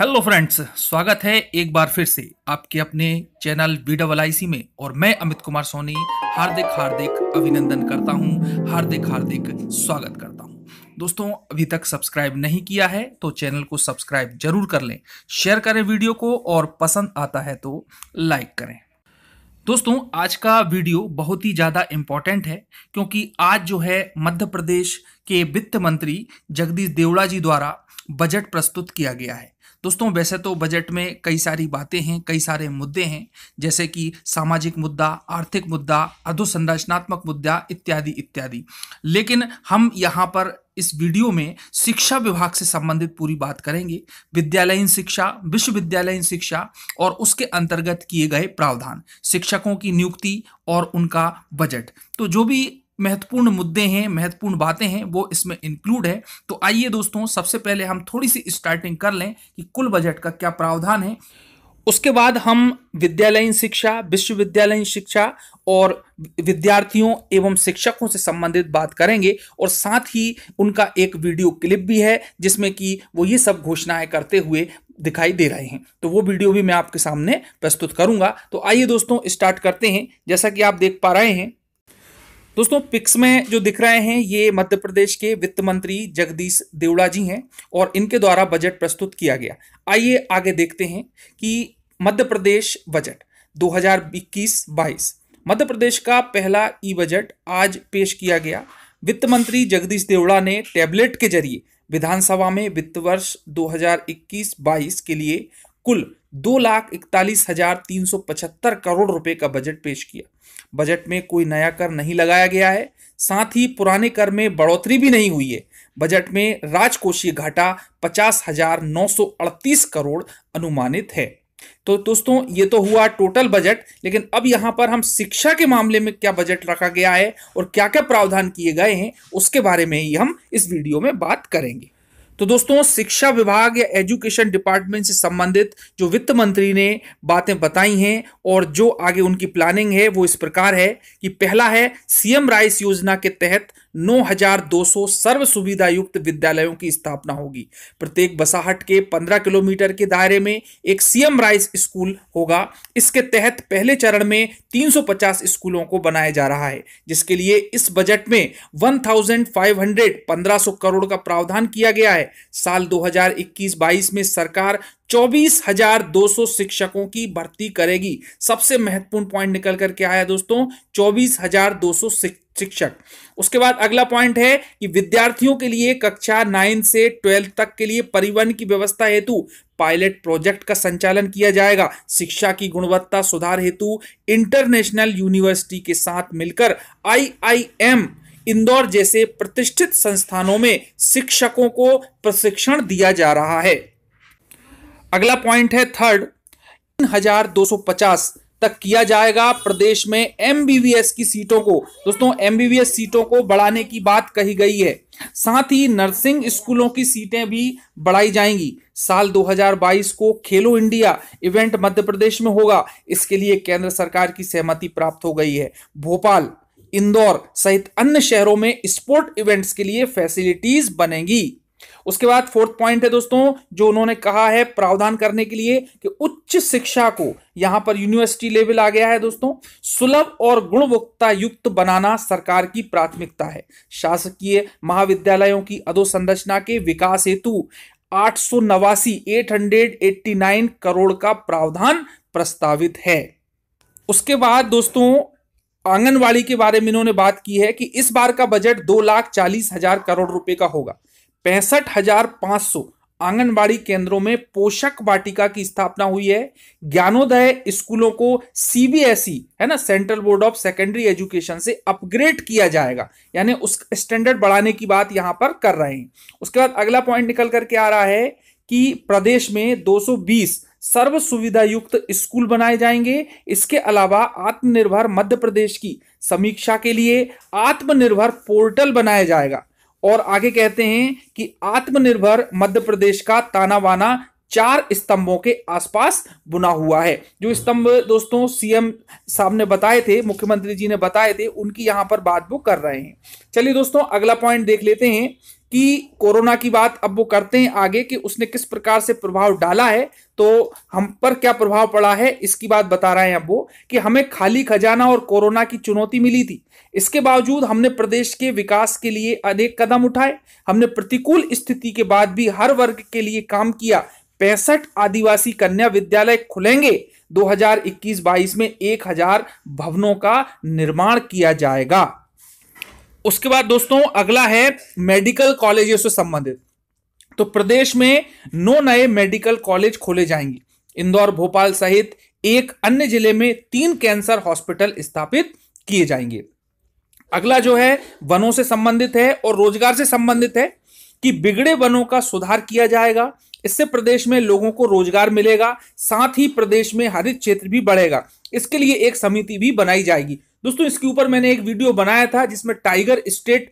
hello friends स्वागत है एक बार फिर से आपके अपने channel B double I C में और मैं अमित कुमार सोनी हार्दिक हार्दिक अभिनंदन करता हूं हार्दिक हार्दिक स्वागत करता हूं दोस्तों अभी तक सब्सक्राइब नहीं किया है तो चैनल को सब्सक्राइब जरूर कर लें शेयर करें वीडियो को और पसंद आता है तो लाइक करें दोस्तों आज का वीडियो बहुत ही ज़्यादा इम्पॉर्टेंट है क्योंकि आज जो है मध्य प्रदेश के वित्त मंत्री जगदीश देवड़ा जी द्वारा बजट प्रस्तुत किया गया है दोस्तों वैसे तो बजट में कई सारी बातें हैं कई सारे मुद्दे हैं जैसे कि सामाजिक मुद्दा आर्थिक मुद्दा अधोसंरचनात्मक मुद्दा इत्यादि इत्यादि लेकिन हम यहाँ पर इस वीडियो में शिक्षा विभाग से संबंधित पूरी बात करेंगे विद्यालयीन शिक्षा विश्वविद्यालयीन शिक्षा और उसके अंतर्गत किए गए प्रावधान शिक्षकों की नियुक्ति और उनका बजट तो जो भी महत्वपूर्ण मुद्दे हैं महत्वपूर्ण बातें हैं वो इसमें इंक्लूड है तो आइए दोस्तों सबसे पहले हम थोड़ी सी स्टार्टिंग कर लें कि कुल बजट का क्या प्रावधान है उसके बाद हम विद्यालयीन शिक्षा विश्वविद्यालयीन शिक्षा और विद्यार्थियों एवं शिक्षकों से संबंधित बात करेंगे और साथ ही उनका एक वीडियो क्लिप भी है जिसमें कि वो ये सब घोषणाएं करते हुए दिखाई दे रहे हैं तो वो वीडियो भी मैं आपके सामने प्रस्तुत करूंगा तो आइए दोस्तों स्टार्ट करते हैं जैसा कि आप देख पा रहे हैं दोस्तों पिक्स में जो दिख रहे हैं ये मध्य प्रदेश के वित्त मंत्री जगदीश देवड़ा जी हैं और इनके द्वारा बजट प्रस्तुत किया गया आइए आगे देखते हैं कि मध्य प्रदेश बजट 2021-22 मध्य प्रदेश का पहला ई बजट आज पेश किया गया वित्त मंत्री जगदीश देवड़ा ने टैबलेट के जरिए विधानसभा में वित्त वर्ष 2021-22 के लिए कुल दो लाख इकतालीस हजार तीन सौ पचहत्तर करोड़ रुपए का बजट पेश किया बजट में कोई नया कर नहीं लगाया गया है साथ ही पुराने कर में बढ़ोतरी भी नहीं हुई है बजट में राजकोषीय घाटा पचास हजार नौ सौ अड़तीस करोड़ अनुमानित है तो दोस्तों ये तो हुआ टोटल बजट लेकिन अब यहां पर हम शिक्षा के मामले में क्या बजट रखा गया है और क्या क्या प्रावधान किए गए हैं उसके बारे में ही हम इस वीडियो में बात करेंगे तो दोस्तों शिक्षा विभाग या एजुकेशन डिपार्टमेंट से संबंधित जो वित्त मंत्री ने बातें बताई हैं और जो आगे उनकी प्लानिंग है वो इस प्रकार है कि पहला है सीएम राइस योजना के तहत 9,200 सर्व सुविधा युक्त विद्यालयों की स्थापना होगी प्रत्येक बसाहट के 15 किलोमीटर के दायरे में एक सीएम राइस स्कूल होगा इसके तहत पहले चरण में 350 स्कूलों को बनाया जा रहा है जिसके लिए इस बजट में 1,500 1500 करोड़ का प्रावधान किया गया है साल 2021-22 में सरकार चौबीस हजार दो सौ शिक्षकों की भर्ती करेगी सबसे महत्वपूर्ण पॉइंट निकल करके आया दोस्तों चौबीस हजार दो सौ शिक्षक उसके बाद अगला पॉइंट है कि विद्यार्थियों के लिए कक्षा नाइन से ट्वेल्थ तक के लिए परिवहन की व्यवस्था हेतु पायलट प्रोजेक्ट का संचालन किया जाएगा शिक्षा की गुणवत्ता सुधार हेतु इंटरनेशनल यूनिवर्सिटी के साथ मिलकर आईआईएम इंदौर जैसे प्रतिष्ठित संस्थानों में शिक्षकों को प्रशिक्षण दिया जा रहा है अगला पॉइंट है थर्ड तीन हजार दो सौ पचास तक किया जाएगा प्रदेश में एमबीबीएस की सीटों को दोस्तों एमबीबीएस सीटों को बढ़ाने की बात कही गई है साथ ही नर्सिंग स्कूलों की सीटें भी बढ़ाई जाएंगी साल 2022 को खेलो इंडिया इवेंट मध्य प्रदेश में होगा इसके लिए केंद्र सरकार की सहमति प्राप्त हो गई है भोपाल इंदौर सहित अन्य शहरों में स्पोर्ट इवेंट्स के लिए फैसिलिटीज बनेगी उसके बाद फोर्थ पॉइंट है दोस्तों जो उन्होंने कहा है प्रावधान करने के लिए कि उच्च शिक्षा को यहां पर यूनिवर्सिटी लेवल आ गया है दोस्तों सुलभ और गुणवत्ता युक्त बनाना सरकार की प्राथमिकता है शासकीय महाविद्यालयों की अधोसंरचना के विकास हेतु आठ सौ नवासी एट हंड्रेड एट्टी नाइन करोड़ का प्रावधान प्रस्तावित है उसके बाद दोस्तों आंगनवाड़ी के बारे में इन्होंने बात की है कि इस बार का बजट दो लाख चालीस हजार करोड़ रुपए का होगा पैंसठ हजार पाँच सौ आंगनबाड़ी केंद्रों में पोषक वाटिका की स्थापना हुई है ज्ञानोदय स्कूलों को सीबीएसई e, है ना Central Board of Secondary Education से अपग्रेड किया जाएगा यानी उस स्टैंडर्ड बढ़ाने की बात यहां पर कर रहे हैं उसके बाद अगला पॉइंट निकल करके आ रहा है कि प्रदेश में 220 सर्व सुविधा युक्त स्कूल बनाए जाएंगे इसके अलावा आत्मनिर्भर मध्य प्रदेश की समीक्षा के लिए आत्मनिर्भर पोर्टल बनाया जाएगा और आगे कहते हैं कि आत्मनिर्भर मध्य प्रदेश का ताना बाना चार स्तंभों के आसपास बुना हुआ है जो स्तंभ दोस्तों सीएम साहब ने बताए थे मुख्यमंत्री जी ने बताए थे उनकी यहां पर बात वो कर रहे हैं चलिए दोस्तों अगला पॉइंट देख लेते हैं कि कोरोना की बात अब वो करते हैं आगे कि उसने किस प्रकार से प्रभाव डाला है तो हम पर क्या प्रभाव पड़ा है इसकी बात बता रहे हैं अब वो कि हमें खाली खजाना और कोरोना की चुनौती मिली थी इसके बावजूद हमने प्रदेश के विकास के लिए अनेक कदम उठाए हमने प्रतिकूल स्थिति के बाद भी हर वर्ग के लिए काम किया पैंसठ आदिवासी कन्या विद्यालय खुलेंगे 2021-22 में 1000 भवनों का निर्माण किया जाएगा उसके बाद दोस्तों अगला है मेडिकल कॉलेजों से संबंधित तो प्रदेश में नौ नए मेडिकल कॉलेज खोले जाएंगे इंदौर भोपाल सहित एक अन्य जिले में तीन कैंसर हॉस्पिटल स्थापित किए जाएंगे अगला जो है वनों से संबंधित है और रोजगार से संबंधित है कि बिगड़े वनों का सुधार किया जाएगा इससे प्रदेश में लोगों को रोजगार मिलेगा साथ ही प्रदेश में हरित क्षेत्र भी बढ़ेगा इसके लिए एक समिति भी बनाई जाएगी दोस्तों इसके ऊपर मैंने एक वीडियो बनाया था जिसमें टाइगर स्टेट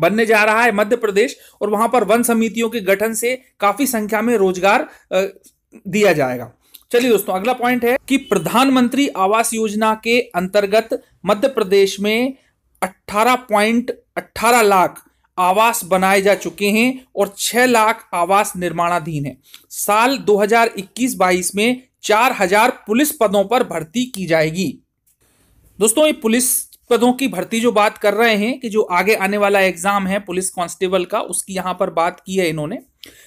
बनने जा रहा है मध्य प्रदेश और वहां पर वन समितियों के गठन से काफी संख्या में रोजगार दिया जाएगा चलिए दोस्तों अगला पॉइंट है कि प्रधानमंत्री आवास योजना के अंतर्गत मध्य प्रदेश में अट्ठारह लाख आवास बनाए जा चुके हैं और 6 लाख आवास निर्माणाधीन है साल 2021-22 में 4000 पुलिस पदों पर भर्ती की जाएगी दोस्तों ये पुलिस पदों की भर्ती जो बात कर रहे हैं कि जो आगे आने वाला एग्जाम है पुलिस कांस्टेबल का उसकी यहां पर बात की है इन्होंने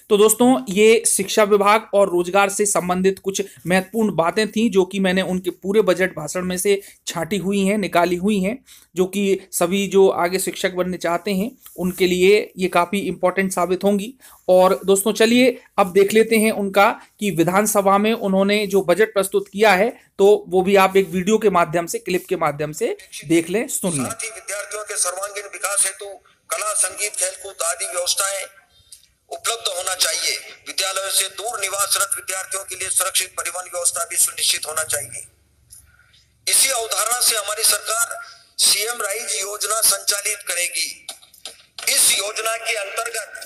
तो दोस्तों ये शिक्षा विभाग और रोजगार से संबंधित कुछ महत्वपूर्ण बातें थीं जो कि मैंने उनके पूरे बजट भाषण में से छाटी हुई हैं निकाली हुई हैं जो कि सभी जो आगे शिक्षक बनने चाहते हैं उनके लिए ये काफ़ी इम्पोर्टेंट साबित होंगी और दोस्तों चलिए अब देख लेते हैं उनका कि विधानसभा में उन्होंने जो बजट प्रस्तुत किया है तो वो भी आप एक वीडियो के माध्यम से क्लिप के माध्यम से देख लें सुन लें विद्यार्थियों के सर्वांगीण विकास हेतु कला संगीत खेलकूद आदि व्यवस्थाएं उपलब्ध होना चाहिए विद्यालयों से दूर निवासरत विद्यार्थियों के लिए सुरक्षित परिवहन व्यवस्था भी सुनिश्चित होना चाहिए इसी अवधारणा से हमारी सरकार सीएम राइज योजना संचालित करेगी इस योजना के अंतर्गत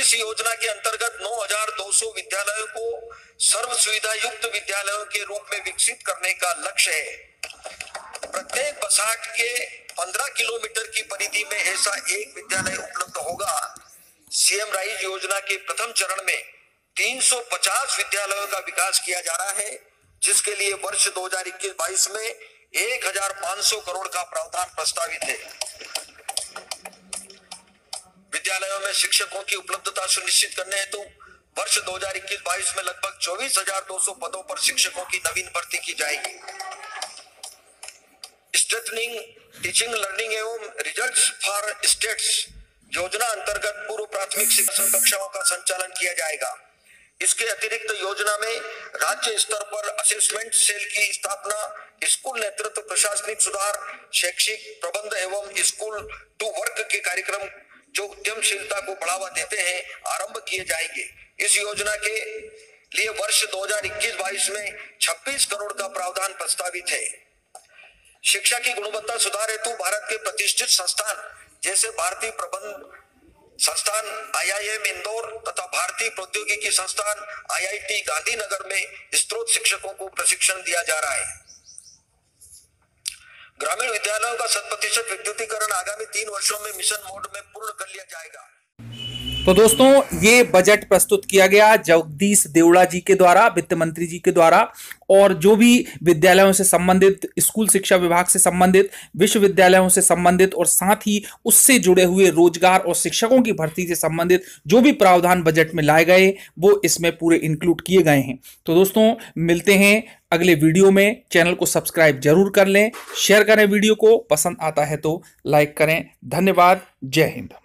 इस योजना के अंतर्गत 9,200 विद्यालयों को सर्व सुविधा युक्त विद्यालयों के रूप में विकसित करने का लक्ष्य है प्रत्येक बसाट के 15 किलोमीटर की परिधि में ऐसा एक विद्यालय उपलब्ध होगा सीएम राइज योजना के प्रथम चरण में 350 विद्यालयों का विकास किया जा रहा है जिसके लिए वर्ष 2021-22 में 1500 करोड़ का प्रावधान प्रस्तावित है विद्यालयों में शिक्षकों की उपलब्धता सुनिश्चित करने हेतु वर्ष 2021-22 में लगभग 24,200 पदों पर शिक्षकों की नवीन भर्ती की जाएगी स्ट्रेटनिंग टीचिंग लर्निंग एवं रिजल्ट्स फॉर स्टेट्स योजना अंतर्गत पूर्व प्राथमिक शिक्षण कक्षाओं का संचालन किया जाएगा इसके अतिरिक्त योजना में राज्य स्तर पर असेसमेंट सेल की स्थापना स्कूल नेतृत्व प्रशासनिक सुधार शैक्षिक प्रबंध एवं स्कूल टू वर्क के कार्यक्रम जो उद्यमशीलता को बढ़ावा देते हैं आरंभ किए जाएंगे इस योजना के लिए वर्ष 2021-22 में 26 करोड़ का प्रावधान प्रस्तावित है शिक्षा की गुणवत्ता सुधार हेतु भारत के प्रतिष्ठित संस्थान जैसे भारतीय प्रबंध संस्थान आईआईएम इंदौर तथा भारतीय प्रौद्योगिकी संस्थान आईआईटी गांधीनगर में स्त्रोत शिक्षकों को प्रशिक्षण दिया जा रहा है ग्रामीण विद्यालयों का शत प्रतिशत विद्युतीकरण आगामी तीन वर्षों में मिशन मोड में पूर्ण कर लिया जाएगा तो दोस्तों ये बजट प्रस्तुत किया गया जगदीश देवड़ा जी के द्वारा वित्त मंत्री जी के द्वारा और जो भी विद्यालयों से संबंधित स्कूल शिक्षा विभाग से संबंधित विश्वविद्यालयों से संबंधित और साथ ही उससे जुड़े हुए रोजगार और शिक्षकों की भर्ती से संबंधित जो भी प्रावधान बजट में लाए गए वो इसमें पूरे इंक्लूड किए गए हैं तो दोस्तों मिलते हैं अगले वीडियो में चैनल को सब्सक्राइब जरूर कर लें शेयर करें वीडियो को पसंद आता है तो लाइक करें धन्यवाद जय हिंद